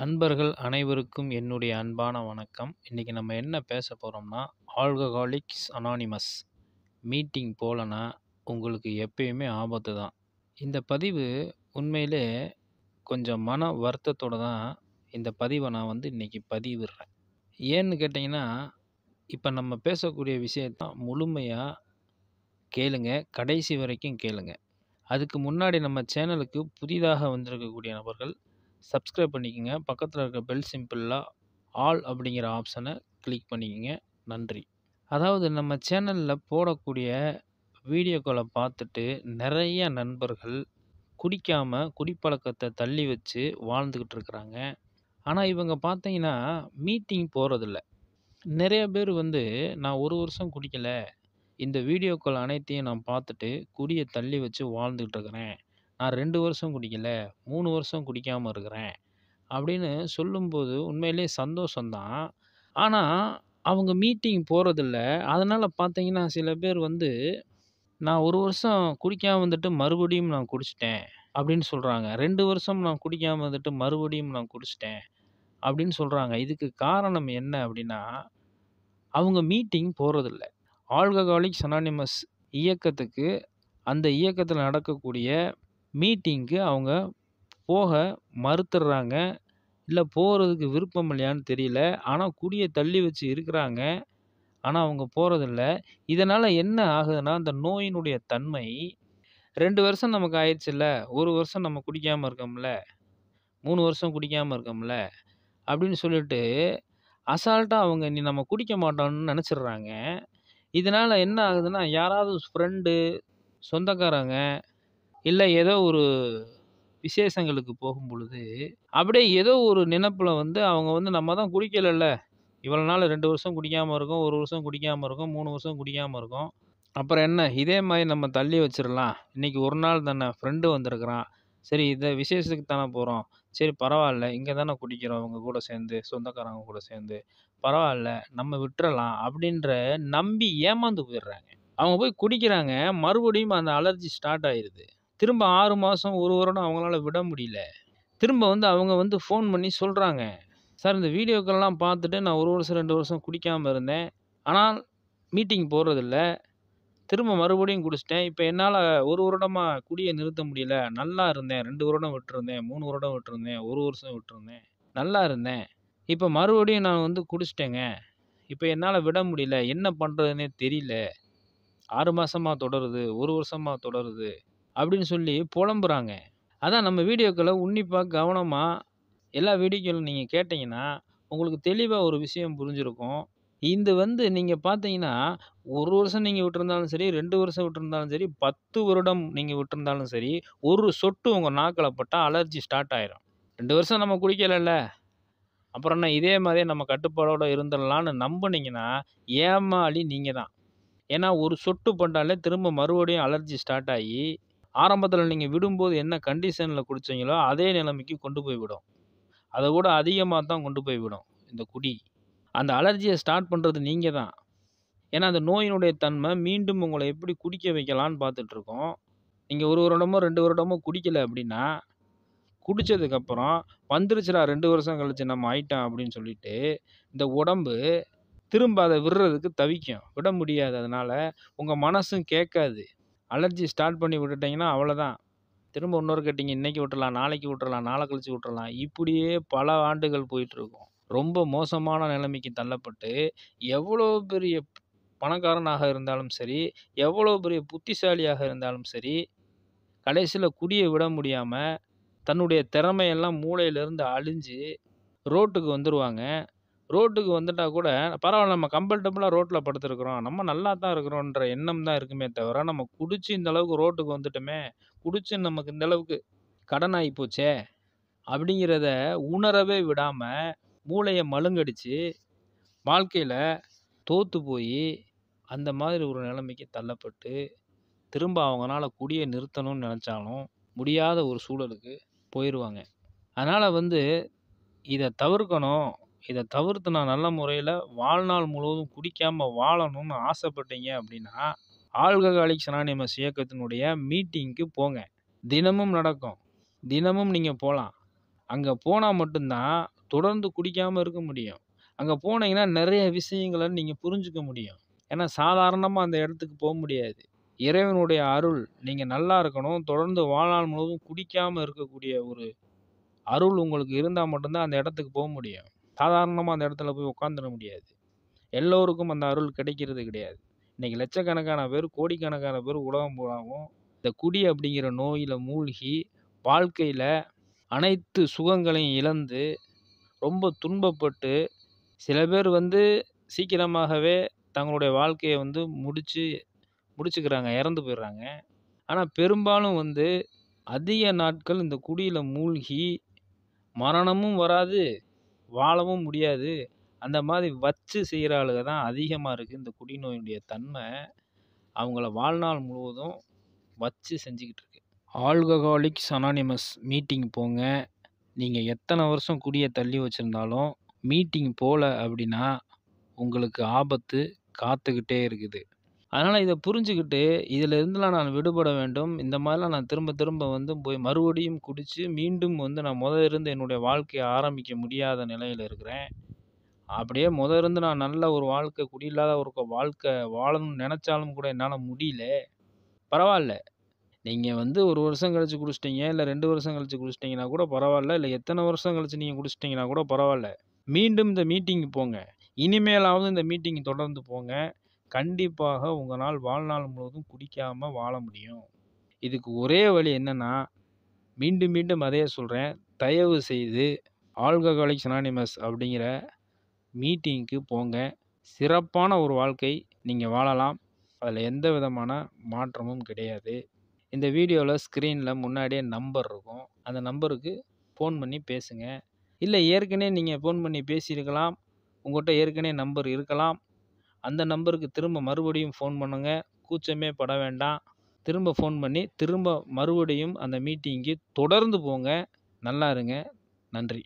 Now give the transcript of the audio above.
நண்பர்கள் அனைவருக்கும் என்னுடைய அன்பான வணக்கம் இன்றைக்கி நம்ம என்ன பேச போகிறோம்னா ஆல்கஹாலிக்ஸ் அனானிமஸ் மீட்டிங் போகலன்னா உங்களுக்கு எப்பயுமே ஆபத்து தான் இந்த பதிவு உண்மையிலே கொஞ்சம் மன வருத்தத்தோடு தான் இந்த பதிவை நான் வந்து இன்றைக்கி பதிவிடுறேன் ஏன்னு கேட்டிங்கன்னா இப்போ நம்ம பேசக்கூடிய விஷயத்தான் முழுமையாக கேளுங்க கடைசி வரைக்கும் கேளுங்க அதுக்கு முன்னாடி நம்ம சேனலுக்கு புதிதாக வந்திருக்கக்கூடிய நபர்கள் சப்ஸ்கிரைப் பண்ணிக்கோங்க பக்கத்தில் இருக்க பெல் சிம்பிளாக ஆல் அப்படிங்கிற ஆப்ஷனை கிளிக் பண்ணிக்கோங்க நன்றி அதாவது நம்ம சேனலில் போடக்கூடிய வீடியோக்களை பார்த்துட்டு நிறைய நண்பர்கள் குடிக்காமல் குடிப்பழக்கத்தை தள்ளி வச்சு வாழ்ந்துக்கிட்டு இருக்கிறாங்க ஆனால் இவங்க பார்த்தீங்கன்னா மீட்டிங் போகிறதில்ல நிறைய பேர் வந்து நான் ஒரு வருஷம் குடிக்கலை இந்த வீடியோக்கள் அனைத்தையும் நான் பார்த்துட்டு குடியை தள்ளி வச்சு வாழ்ந்துக்கிட்டு இருக்கிறேன் நான் ரெண்டு வருஷம் குடிக்கல மூணு வருஷம் குடிக்காமல் இருக்கிறேன் அப்படின்னு சொல்லும்போது உண்மையிலே சந்தோஷந்தான் ஆனால் அவங்க மீட்டிங் போகிறதில்ல அதனால் பார்த்தீங்கன்னா சில பேர் வந்து நான் ஒரு வருஷம் குடிக்காமல் வந்துட்டு மறுபடியும் நான் குடிச்சிட்டேன் அப்படின்னு சொல்கிறாங்க ரெண்டு வருஷம் நான் குடிக்காமல் வந்துட்டு மறுபடியும் நான் குடிச்சிட்டேன் அப்படின்னு சொல்கிறாங்க இதுக்கு காரணம் என்ன அப்படின்னா அவங்க மீட்டிங் போகிறதில்ல ஆல்கஹாலிக் அனானிமஸ் இயக்கத்துக்கு அந்த இயக்கத்தில் நடக்கக்கூடிய மீட்டிங்க்கு அவங்க போக மறுத்துடுறாங்க இல்லை போகிறதுக்கு விருப்பம் இல்லையான்னு தெரியல ஆனால் குடியை தள்ளி வச்சு இருக்கிறாங்க ஆனால் அவங்க போகிறதில்ல இதனால் என்ன ஆகுதுன்னா அந்த நோயினுடைய தன்மை ரெண்டு வருஷம் நமக்கு ஆயிடுச்சுல்ல ஒரு வருஷம் நம்ம குடிக்காமல் இருக்கோம்ல மூணு வருஷம் குடிக்காமல் இருக்கோம்ல அப்படின்னு சொல்லிட்டு அசால்ட்டாக அவங்க நீ நம்ம குடிக்க மாட்டோம்னு நினச்சிடுறாங்க இதனால் என்ன ஆகுதுன்னா யாராவது ஃப்ரெண்டு சொந்தக்காரங்க இல்லை ஏதோ ஒரு விசேஷங்களுக்கு போகும் பொழுது அப்படியே ஏதோ ஒரு நினப்பில் வந்து அவங்க வந்து நம்ம தான் குடிக்கலைல்ல இவ்வளோ நாள் ரெண்டு வருஷம் குடிக்காமல் இருக்கும் ஒரு வருஷம் குடிக்காமல் இருக்கும் மூணு வருஷம் குடிக்காமல் இருக்கும் அப்புறம் என்ன இதே மாதிரி நம்ம தள்ளி வச்சிடலாம் இன்றைக்கி ஒரு நாள் தானே ஃப்ரெண்டு வந்திருக்கிறான் சரி இதை விசேஷத்துக்கு தானே போகிறோம் சரி பரவாயில்ல இங்கே தானே குடிக்கிறோம் அவங்க கூட சேர்ந்து சொந்தக்காரங்க கூட சேர்ந்து பரவாயில்ல நம்ம விட்டுறலாம் அப்படின்ற நம்பி ஏமாந்து போயிடுறாங்க அவங்க போய் குடிக்கிறாங்க மறுபடியும் அந்த அலர்ஜி ஸ்டார்ட் ஆயிடுது திரும்ப ஆறு மாதம் ஒரு வருடம் அவங்களால விட முடியல திரும்ப வந்து அவங்க வந்து ஃபோன் பண்ணி சொல்கிறாங்க சார் இந்த வீடியோக்கள்லாம் பார்த்துட்டு நான் ஒரு வருஷம் ரெண்டு வருஷம் குடிக்காமல் இருந்தேன் ஆனால் மீட்டிங் போகிறதில்ல திரும்ப மறுபடியும் குடிச்சிட்டேன் இப்போ என்னால் ஒரு வருடமாக குடியை நிறுத்த முடியல நல்லா இருந்தேன் ரெண்டு வருடம் விட்டுருந்தேன் மூணு வருடம் விட்டுருந்தேன் ஒரு வருஷம் விட்டுருந்தேன் நல்லா இருந்தேன் இப்போ மறுபடியும் நான் வந்து குடிச்சிட்டேங்க இப்போ என்னால் விட முடியல என்ன பண்ணுறதுனே தெரியல ஆறு மாதமாக தொடருது ஒரு வருஷமாக தொடருது அப்படின்னு சொல்லி புலம்புறாங்க அதான் நம்ம வீடியோக்களை உன்னிப்பாக கவனமாக எல்லா வீடியோக்களும் நீங்கள் கேட்டிங்கன்னா உங்களுக்கு தெளிவாக ஒரு விஷயம் புரிஞ்சிருக்கும் இது வந்து நீங்கள் பார்த்தீங்கன்னா ஒரு வருஷம் நீங்கள் விட்டுருந்தாலும் சரி ரெண்டு வருஷம் விட்டுருந்தாலும் சரி பத்து வருடம் நீங்கள் விட்டுருந்தாலும் சரி ஒரு சொட்டு உங்கள் நாக்கில் பட்டால் அலர்ஜி ஸ்டார்ட் ஆயிரும் ரெண்டு வருஷம் நம்ம குடிக்கலைல்ல அப்புறம் என்ன இதே மாதிரியே நம்ம கட்டுப்பாடோடு இருந்துடலான்னு நம்பினீங்கன்னா ஏமாளி நீங்கள் தான் ஏன்னா ஒரு சொட்டு பண்ணாலே திரும்ப மறுபடியும் அலர்ஜி ஸ்டார்ட் ஆகி ஆரம்பத்தில் நீங்கள் விடும்போது என்ன கண்டிஷனில் குடித்தீங்களோ அதே நிலைமைக்கு கொண்டு போய்விடும் அதை விட அதிகமாக தான் கொண்டு போய்விடும் இந்த குடி அந்த அலர்ஜியை ஸ்டார்ட் பண்ணுறது நீங்கள் தான் ஏன்னா அந்த நோயினுடைய தன்மை மீண்டும் உங்களை எப்படி குடிக்க வைக்கலான்னு பார்த்துட்ருக்கோம் நீங்கள் ஒரு வருடமோ ரெண்டு வருடமோ குடிக்கலை அப்படின்னா குடித்ததுக்கப்புறம் வந்துருச்சுடா ரெண்டு வருஷம் கழிச்சு நம்ம ஆயிட்டோம் அப்படின்னு சொல்லிட்டு இந்த உடம்பு திரும்ப அதை விடுறதுக்கு தவிக்கும் விட முடியாது அதனால் உங்கள் மனசும் கேட்காது அலர்ஜி ஸ்டார்ட் பண்ணி விட்டுட்டிங்கன்னா அவ்வளோதான் திரும்ப இன்னொரு கட்டிங் இன்றைக்கி விட்டுறலாம் நாளைக்கு விட்டுறலாம் நாளை கழிச்சு விட்டுறலாம் இப்படியே பல ஆண்டுகள் போயிட்டுருக்கும் ரொம்ப மோசமான நிலைமைக்கு தள்ளப்பட்டு எவ்வளோ பெரிய பணக்காரனாக இருந்தாலும் சரி எவ்வளோ பெரிய புத்திசாலியாக இருந்தாலும் சரி கடைசியில் குடியை விட முடியாமல் தன்னுடைய திறமையெல்லாம் மூளையிலேருந்து அழிஞ்சு ரோட்டுக்கு வந்துடுவாங்க ரோட்டுக்கு வந்துட்டா கூட பரவாயில்ல நம்ம கம்ஃபர்டபுளாக ரோட்டில் படுத்துருக்குறோம் நம்ம நல்லா தான் இருக்கிறோன்ற எண்ணம் தான் இருக்குமே தவிர நம்ம குடிச்சு இந்த அளவுக்கு ரோட்டுக்கு வந்துட்டோமே குடிச்சு நமக்கு இந்த அளவுக்கு கடன் ஆகி போச்சே அப்படிங்கிறத உணரவே விடாமல் மூளையை மழுங்கடிச்சு வாழ்க்கையில் தோற்று போய் அந்த மாதிரி ஒரு நிலைமைக்கு தள்ளப்பட்டு திரும்ப அவங்களால குடியை நிறுத்தணும்னு நினச்சாலும் முடியாத ஒரு சூழலுக்கு போயிடுவாங்க அதனால் வந்து இதை தவிர்க்கணும் இதை தவிர்த்து நான் நல்ல முறையில் வாழ்நாள் முழுவதும் குடிக்காமல் வாழணும்னு ஆசைப்பட்டீங்க அப்படின்னா ஆல்கஹாலிக் அனானிமஸ் இயக்கத்தினுடைய மீட்டிங்க்கு போங்க தினமும் நடக்கும் தினமும் நீங்கள் போகலாம் அங்கே போனால் மட்டும்தான் தொடர்ந்து குடிக்காமல் இருக்க முடியும் அங்கே போனீங்கன்னா நிறைய விஷயங்களை நீங்கள் புரிஞ்சுக்க முடியும் ஏன்னா சாதாரணமாக அந்த இடத்துக்கு போக முடியாது இறைவனுடைய அருள் நீங்கள் நல்லா இருக்கணும் தொடர்ந்து வாழ்நாள் முழுவதும் குடிக்காமல் இருக்கக்கூடிய ஒரு அருள் உங்களுக்கு இருந்தால் மட்டும்தான் அந்த இடத்துக்கு போக முடியும் சாதாரணமாக அந்த இடத்துல போய் உட்காந்துட முடியாது எல்லோருக்கும் அந்த அருள் கிடைக்கிறது கிடையாது இன்றைக்கி லட்சக்கணக்கான பேர் கோடிக்கணக்கான பேர் உலகம் போனாலும் இந்த குடி அப்படிங்கிற நோயில் மூழ்கி வாழ்க்கையில் அனைத்து சுகங்களையும் இழந்து ரொம்ப துன்பப்பட்டு சில பேர் வந்து சீக்கிரமாகவே தங்களுடைய வாழ்க்கையை வந்து முடித்து முடிச்சுக்கிறாங்க இறந்து போயிடுறாங்க ஆனால் பெரும்பாலும் வந்து அதிக நாட்கள் இந்த குடியில் மூழ்கி மரணமும் வராது வாழவும் முடியாது அந்த மாதிரி வச்சு செய்கிற ஆளுக தான் அதிகமாக இருக்குது இந்த குடிநோயினுடைய தன்மை அவங்கள வாழ்நாள் முழுவதும் வச்சு செஞ்சுக்கிட்டு இருக்கு ஆல்கஹாலிக்ஸ் அனானிமஸ் மீட்டிங் போங்க நீங்கள் எத்தனை வருஷம் குடியை தள்ளி வச்சுருந்தாலும் மீட்டிங் போகல அப்படின்னா உங்களுக்கு ஆபத்து காத்துக்கிட்டே இருக்குது அதனால் இதை புரிஞ்சுக்கிட்டு இதிலிருந்துலாம் நான் விடுபட வேண்டும் இந்த மாதிரிலாம் நான் திரும்ப திரும்ப வந்து போய் மறுபடியும் குடித்து மீண்டும் வந்து நான் முத இருந்து என்னுடைய வாழ்க்கையை ஆரம்பிக்க முடியாத நிலையில் இருக்கிறேன் அப்படியே முதல் இருந்து நான் நல்ல ஒரு வாழ்க்கை குடியில்லாத ஒரு வாழ்க்கை வாழணும்னு நினச்சாலும் கூட என்னால் முடியல பரவாயில்ல நீங்கள் வந்து ஒரு வருஷம் கழித்து குடிச்சிட்டிங்க இல்லை ரெண்டு வருஷம் கழித்து குடிச்சிட்டிங்கன்னா கூட பரவாயில்ல இல்லை எத்தனை வருஷம் கழித்து நீங்கள் குடிச்சிட்டிங்கன்னா கூட பரவாயில்ல மீண்டும் இந்த மீட்டிங்கு போங்க இனிமேலாவது இந்த மீட்டிங் தொடர்ந்து போங்க கண்டிப்பாக உங்களால் வாழ்நாள் முழுவதும் குடிக்காமல் வாழ முடியும் இதுக்கு ஒரே வழி என்னென்னா மீண்டும் மீண்டும் அதையே சொல்கிறேன் தயவு செய்து ஆல்கஹாலிக்ஸ் அனானிமஸ் அப்படிங்கிற மீட்டிங்க்கு போங்க சிறப்பான ஒரு வாழ்க்கை நீங்கள் வாழலாம் அதில் எந்த விதமான மாற்றமும் கிடையாது இந்த வீடியோவில் ஸ்க்ரீனில் முன்னாடியே நம்பர் இருக்கும் அந்த நம்பருக்கு ஃபோன் பண்ணி பேசுங்க இல்லை ஏற்கனவே நீங்கள் ஃபோன் பண்ணி பேசியிருக்கலாம் உங்கள்கிட்ட ஏற்கனவே நம்பர் இருக்கலாம் அந்த நம்பருக்கு திரும்ப மறுபடியும் ஃபோன் பண்ணுங்கள் கூச்சமே பட வேண்டாம் திரும்ப ஃபோன் பண்ணி திரும்ப மறுபடியும் அந்த மீட்டிங்க்கு தொடர்ந்து போங்க நல்லா இருங்க நன்றி